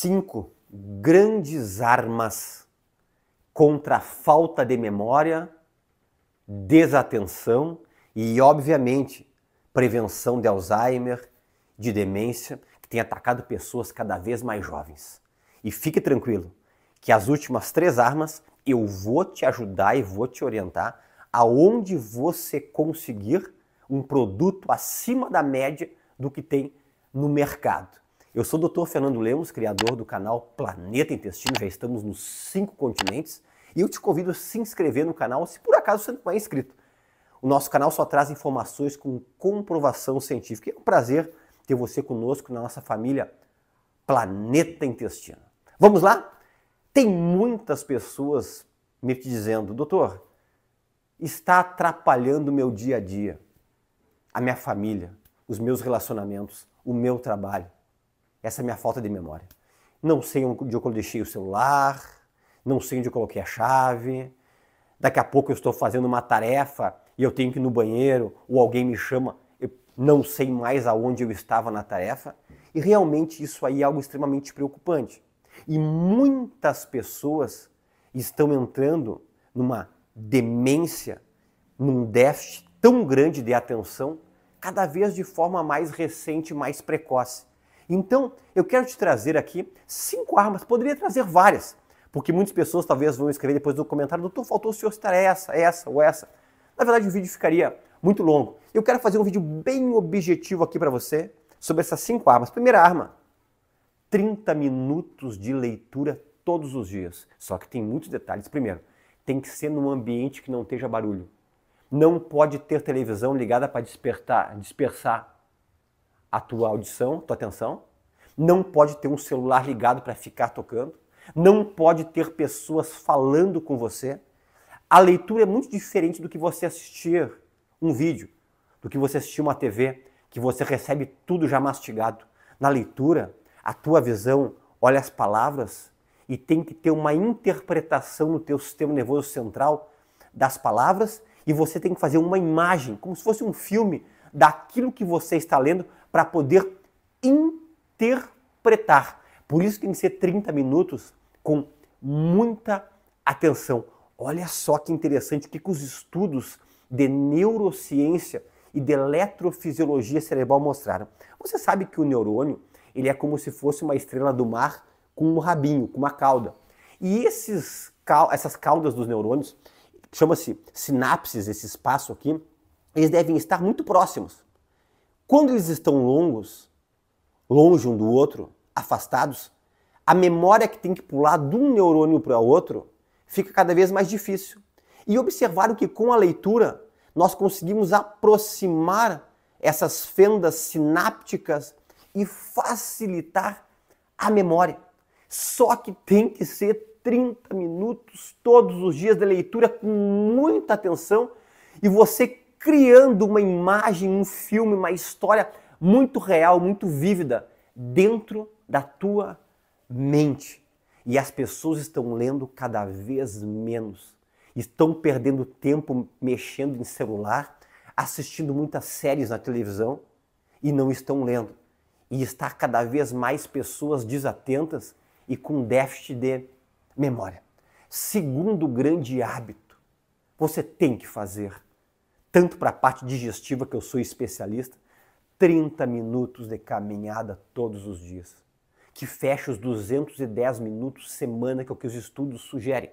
cinco grandes armas contra a falta de memória, desatenção e, obviamente, prevenção de Alzheimer, de demência, que tem atacado pessoas cada vez mais jovens. E fique tranquilo, que as últimas três armas eu vou te ajudar e vou te orientar aonde você conseguir um produto acima da média do que tem no mercado. Eu sou o Dr. Fernando Lemos, criador do canal Planeta Intestino, já estamos nos cinco continentes, e eu te convido a se inscrever no canal se por acaso você não é inscrito. O nosso canal só traz informações com comprovação científica. É um prazer ter você conosco na nossa família Planeta Intestino. Vamos lá? Tem muitas pessoas me dizendo, doutor, está atrapalhando o meu dia a dia, a minha família, os meus relacionamentos, o meu trabalho. Essa é a minha falta de memória. Não sei onde eu deixei o celular, não sei onde eu coloquei a chave. Daqui a pouco eu estou fazendo uma tarefa e eu tenho que ir no banheiro ou alguém me chama, eu não sei mais aonde eu estava na tarefa. E realmente isso aí é algo extremamente preocupante. E muitas pessoas estão entrando numa demência, num déficit tão grande de atenção, cada vez de forma mais recente, mais precoce. Então, eu quero te trazer aqui cinco armas, poderia trazer várias, porque muitas pessoas talvez vão escrever depois no comentário, doutor, faltou o senhor citar essa, essa ou essa. Na verdade, o vídeo ficaria muito longo. Eu quero fazer um vídeo bem objetivo aqui para você sobre essas cinco armas. Primeira arma, 30 minutos de leitura todos os dias. Só que tem muitos detalhes. Primeiro, tem que ser num ambiente que não esteja barulho. Não pode ter televisão ligada para despertar, dispersar a tua audição, tua atenção. Não pode ter um celular ligado para ficar tocando. Não pode ter pessoas falando com você. A leitura é muito diferente do que você assistir um vídeo, do que você assistir uma TV, que você recebe tudo já mastigado. Na leitura, a tua visão olha as palavras e tem que ter uma interpretação no teu sistema nervoso central das palavras e você tem que fazer uma imagem, como se fosse um filme daquilo que você está lendo para poder interpretar. Por isso tem que ser 30 minutos com muita atenção. Olha só que interessante o que, que os estudos de neurociência e de eletrofisiologia cerebral mostraram. Você sabe que o neurônio ele é como se fosse uma estrela do mar com um rabinho, com uma cauda. E esses, essas caudas dos neurônios, chama-se sinapses, esse espaço aqui, eles devem estar muito próximos. Quando eles estão longos, longe um do outro, afastados, a memória que tem que pular de um neurônio para o outro fica cada vez mais difícil. E observaram que com a leitura nós conseguimos aproximar essas fendas sinápticas e facilitar a memória. Só que tem que ser 30 minutos todos os dias de leitura com muita atenção e você criando uma imagem, um filme, uma história muito real, muito vívida dentro da tua mente. E as pessoas estão lendo cada vez menos. Estão perdendo tempo mexendo em celular, assistindo muitas séries na televisão e não estão lendo. E está cada vez mais pessoas desatentas e com déficit de memória. Segundo grande hábito, você tem que fazer tanto para a parte digestiva, que eu sou especialista, 30 minutos de caminhada todos os dias, que fecha os 210 minutos semana que é o que os estudos sugerem.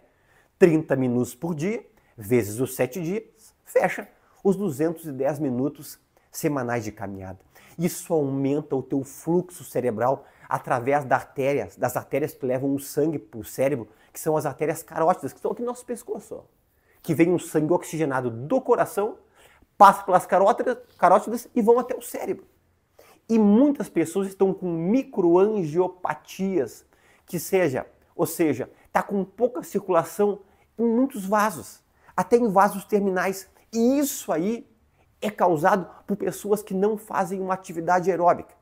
30 minutos por dia, vezes os 7 dias, fecha os 210 minutos semanais de caminhada. Isso aumenta o teu fluxo cerebral através das artérias, das artérias que levam o sangue para o cérebro, que são as artérias carótidas, que estão aqui no nosso pescoço. Ó. Que vem um sangue oxigenado do coração passam pelas carótidas, e vão até o cérebro. E muitas pessoas estão com microangiopatias, que seja, ou seja, está com pouca circulação em muitos vasos, até em vasos terminais. E isso aí é causado por pessoas que não fazem uma atividade aeróbica.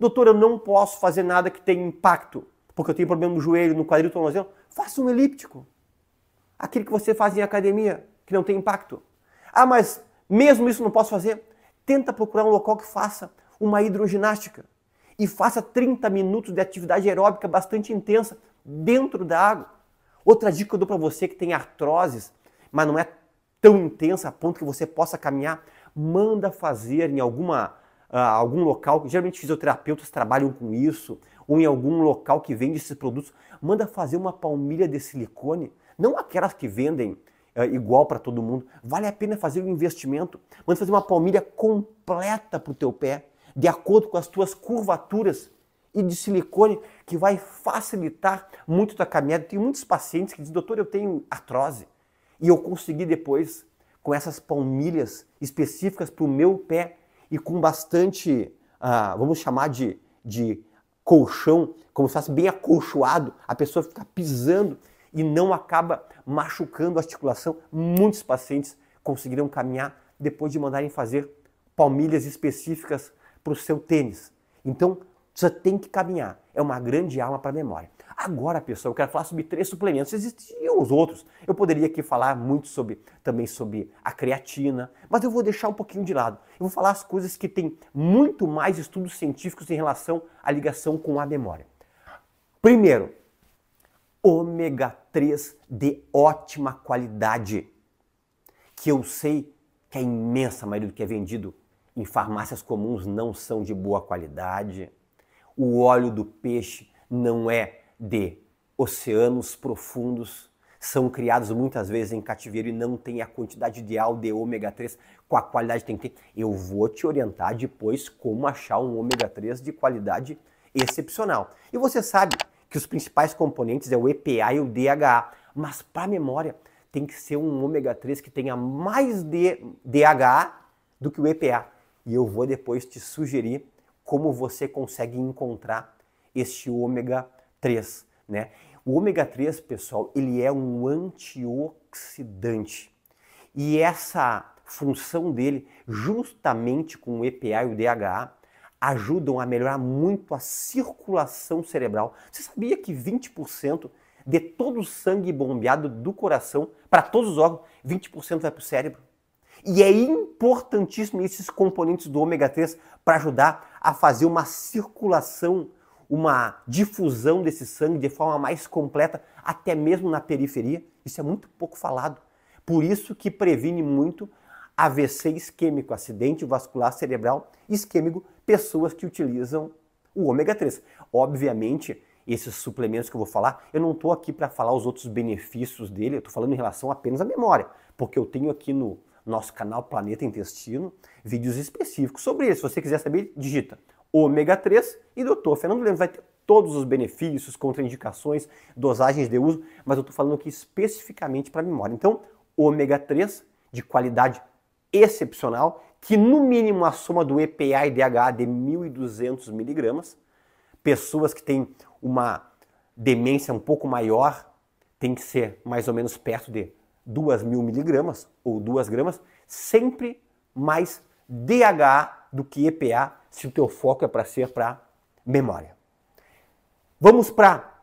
Doutor, eu não posso fazer nada que tenha impacto, porque eu tenho problema no joelho, no quadril, tornozelo. Faça um elíptico. Aquele que você faz em academia, que não tem impacto. Ah, mas mesmo isso não posso fazer, tenta procurar um local que faça uma hidroginástica e faça 30 minutos de atividade aeróbica bastante intensa dentro da água. Outra dica que eu dou para você que tem artroses, mas não é tão intensa a ponto que você possa caminhar, manda fazer em alguma uh, algum local, geralmente fisioterapeutas trabalham com isso, ou em algum local que vende esses produtos, manda fazer uma palmilha de silicone, não aquelas que vendem é, igual para todo mundo. Vale a pena fazer um investimento. Manda fazer uma palmilha completa para o teu pé, de acordo com as tuas curvaturas e de silicone, que vai facilitar muito a tua caminhada. Tem muitos pacientes que dizem, doutor, eu tenho artrose. E eu consegui depois, com essas palmilhas específicas para o meu pé e com bastante, ah, vamos chamar de, de colchão, como se fosse bem acolchoado, a pessoa fica pisando e não acaba machucando a articulação, muitos pacientes conseguirão caminhar depois de mandarem fazer palmilhas específicas para o seu tênis. Então, você tem que caminhar. É uma grande arma para a memória. Agora, pessoal, eu quero falar sobre três suplementos. Existiam os outros. Eu poderia aqui falar muito sobre também sobre a creatina, mas eu vou deixar um pouquinho de lado. Eu vou falar as coisas que têm muito mais estudos científicos em relação à ligação com a memória. Primeiro, ômega 3 de ótima qualidade, que eu sei que a imensa maioria do que é vendido em farmácias comuns não são de boa qualidade. O óleo do peixe não é de oceanos profundos, são criados muitas vezes em cativeiro e não tem a quantidade ideal de ômega 3 com a qualidade que tem que ter. Eu vou te orientar depois como achar um ômega 3 de qualidade excepcional. E você sabe que os principais componentes é o EPA e o DHA. Mas para memória, tem que ser um ômega 3 que tenha mais de DHA do que o EPA. E eu vou depois te sugerir como você consegue encontrar este ômega 3, né? O ômega 3, pessoal, ele é um antioxidante. E essa função dele, justamente com o EPA e o DHA, ajudam a melhorar muito a circulação cerebral. Você sabia que 20% de todo o sangue bombeado do coração para todos os órgãos, 20% vai para o cérebro? E é importantíssimo esses componentes do ômega 3 para ajudar a fazer uma circulação, uma difusão desse sangue de forma mais completa, até mesmo na periferia. Isso é muito pouco falado. Por isso que previne muito AVC isquêmico, acidente vascular cerebral isquêmico pessoas que utilizam o ômega 3. Obviamente, esses suplementos que eu vou falar, eu não estou aqui para falar os outros benefícios dele, eu estou falando em relação apenas à memória, porque eu tenho aqui no nosso canal Planeta Intestino vídeos específicos sobre ele. Se você quiser saber, digita ômega 3 e doutor Fernando Lemos vai ter todos os benefícios, contraindicações, dosagens de uso, mas eu estou falando aqui especificamente para memória. Então, ômega 3 de qualidade excepcional que no mínimo a soma do EPA e DHA de 1.200 miligramas. Pessoas que têm uma demência um pouco maior tem que ser mais ou menos perto de 2.000 miligramas ou 2 gramas, sempre mais DHA do que EPA, se o teu foco é para ser para memória. Vamos para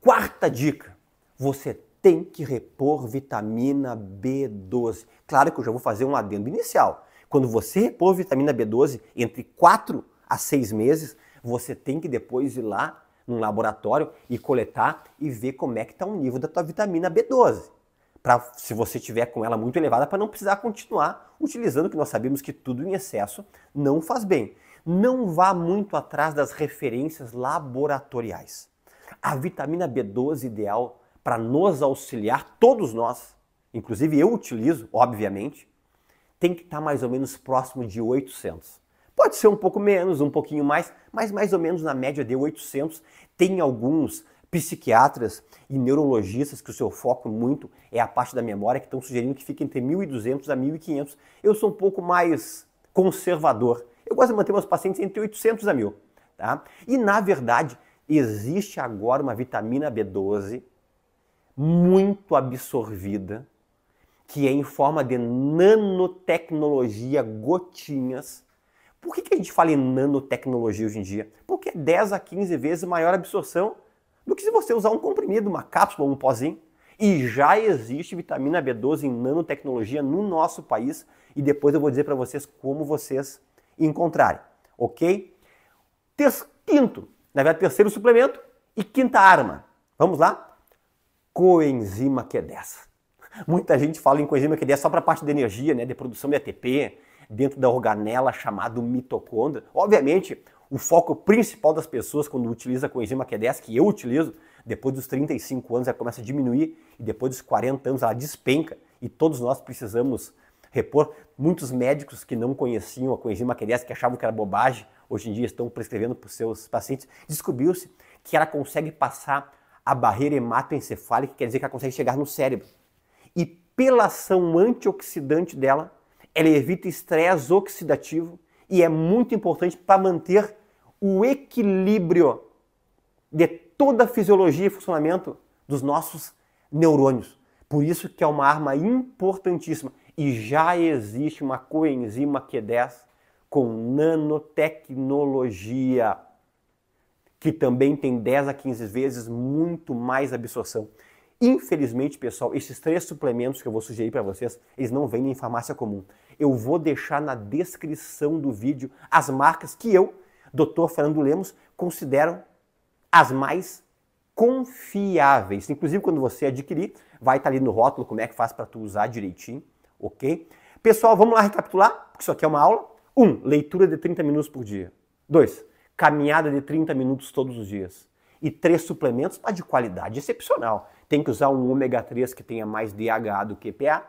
quarta dica. Você tem que repor vitamina B12. Claro que eu já vou fazer um adendo inicial. Quando você repor vitamina B12 entre 4 a 6 meses, você tem que depois ir lá num laboratório e coletar e ver como é que está o nível da tua vitamina B12. Pra, se você tiver com ela muito elevada, para não precisar continuar utilizando, que nós sabemos que tudo em excesso não faz bem. Não vá muito atrás das referências laboratoriais. A vitamina B12 ideal para nos auxiliar, todos nós, inclusive eu utilizo, obviamente, tem que estar tá mais ou menos próximo de 800. Pode ser um pouco menos, um pouquinho mais, mas mais ou menos na média de 800. Tem alguns psiquiatras e neurologistas que o seu foco muito é a parte da memória, que estão sugerindo que fique entre 1.200 a 1.500. Eu sou um pouco mais conservador. Eu gosto de manter meus pacientes entre 800 a 1.000. Tá? E, na verdade, existe agora uma vitamina B12 muito absorvida, que é em forma de nanotecnologia gotinhas. Por que, que a gente fala em nanotecnologia hoje em dia? Porque é 10 a 15 vezes maior absorção do que se você usar um comprimido, uma cápsula, um pozinho. E já existe vitamina B12 em nanotecnologia no nosso país e depois eu vou dizer para vocês como vocês encontrarem, ok? Ter quinto, na verdade, terceiro suplemento e quinta arma. Vamos lá? Coenzima Q10. Muita gente fala em coenzima Q10 é só para a parte de energia, né, de produção de ATP, dentro da organela chamada mitocôndria. Obviamente, o foco principal das pessoas quando utiliza a coenzima Q10, que eu utilizo, depois dos 35 anos ela começa a diminuir e depois dos 40 anos ela despenca e todos nós precisamos repor. Muitos médicos que não conheciam a coenzima Q10, que achavam que era bobagem, hoje em dia estão prescrevendo para os seus pacientes, descobriu-se que ela consegue passar a barreira hematoencefálica, que quer dizer que ela consegue chegar no cérebro pela ação antioxidante dela, ela evita estresse oxidativo e é muito importante para manter o equilíbrio de toda a fisiologia e funcionamento dos nossos neurônios. Por isso que é uma arma importantíssima e já existe uma coenzima Q10 com nanotecnologia que também tem 10 a 15 vezes muito mais absorção Infelizmente, pessoal, esses três suplementos que eu vou sugerir para vocês, eles não vêm em farmácia comum. Eu vou deixar na descrição do vídeo as marcas que eu, Dr. Fernando Lemos, considero as mais confiáveis. Inclusive, quando você adquirir, vai estar tá ali no rótulo como é que faz para tu usar direitinho, ok? Pessoal, vamos lá recapitular, porque isso aqui é uma aula. 1. Um, leitura de 30 minutos por dia. 2. Caminhada de 30 minutos todos os dias e três suplementos está de qualidade excepcional. Tem que usar um ômega 3 que tenha mais DHA do que PA.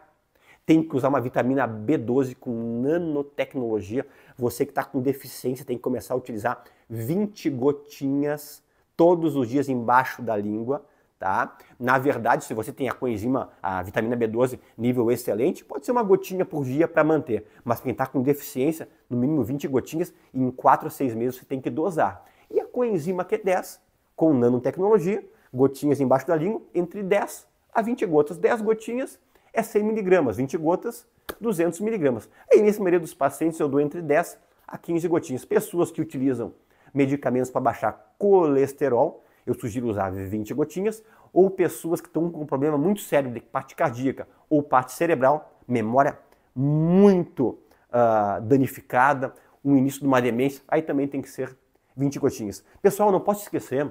Tem que usar uma vitamina B12 com nanotecnologia. Você que está com deficiência tem que começar a utilizar 20 gotinhas todos os dias embaixo da língua. Tá? Na verdade, se você tem a coenzima, a vitamina B12, nível excelente, pode ser uma gotinha por dia para manter. Mas quem está com deficiência, no mínimo 20 gotinhas, em 4 a 6 meses você tem que dosar. E a coenzima Q10 com nanotecnologia, gotinhas embaixo da língua, entre 10 a 20 gotas. 10 gotinhas é 100 miligramas, 20 gotas, 200 miligramas. Aí, nesse maioria dos pacientes, eu dou entre 10 a 15 gotinhas. Pessoas que utilizam medicamentos para baixar colesterol, eu sugiro usar 20 gotinhas, ou pessoas que estão com um problema muito sério de parte cardíaca ou parte cerebral, memória muito uh, danificada, o início de uma demência, aí também tem que ser 20 gotinhas. Pessoal, não posso esquecer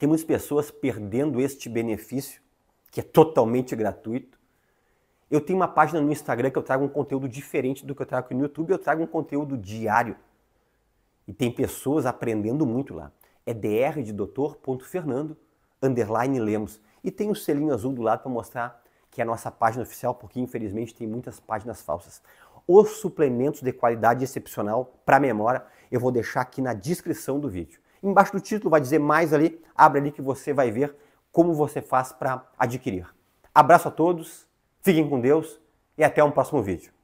tem muitas pessoas perdendo este benefício, que é totalmente gratuito. Eu tenho uma página no Instagram que eu trago um conteúdo diferente do que eu trago aqui no YouTube, eu trago um conteúdo diário. E tem pessoas aprendendo muito lá. É dr de fernando underline Lemos. E tem o um selinho azul do lado para mostrar que é a nossa página oficial, porque infelizmente tem muitas páginas falsas. Os suplementos de qualidade excepcional para memória eu vou deixar aqui na descrição do vídeo. Embaixo do título vai dizer mais ali, abre ali que você vai ver como você faz para adquirir. Abraço a todos, fiquem com Deus e até um próximo vídeo.